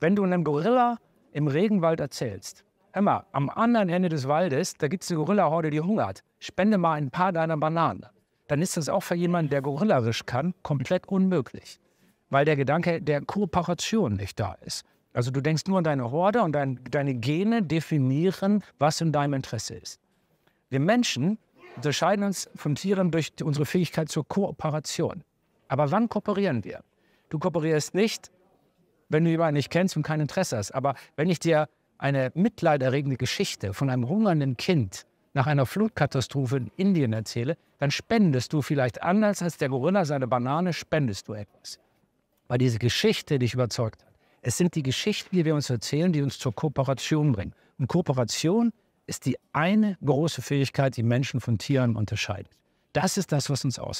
Wenn du einem Gorilla im Regenwald erzählst, hör mal, am anderen Ende des Waldes, da gibt es eine Gorilla-Horde, die hungert, spende mal ein paar deiner Bananen, dann ist das auch für jemanden, der gorillarisch kann, komplett unmöglich. Weil der Gedanke der Kooperation nicht da ist. Also du denkst nur an deine Horde und dein, deine Gene definieren, was in deinem Interesse ist. Wir Menschen unterscheiden uns von Tieren durch unsere Fähigkeit zur Kooperation. Aber wann kooperieren wir? Du kooperierst nicht, wenn du jemanden nicht kennst und kein Interesse hast. Aber wenn ich dir eine mitleiderregende Geschichte von einem hungernden Kind nach einer Flutkatastrophe in Indien erzähle, dann spendest du vielleicht anders als der Gorilla seine Banane, spendest du etwas. Weil diese Geschichte dich überzeugt hat. Es sind die Geschichten, die wir uns erzählen, die uns zur Kooperation bringen. Und Kooperation ist die eine große Fähigkeit, die Menschen von Tieren unterscheidet. Das ist das, was uns ausmacht.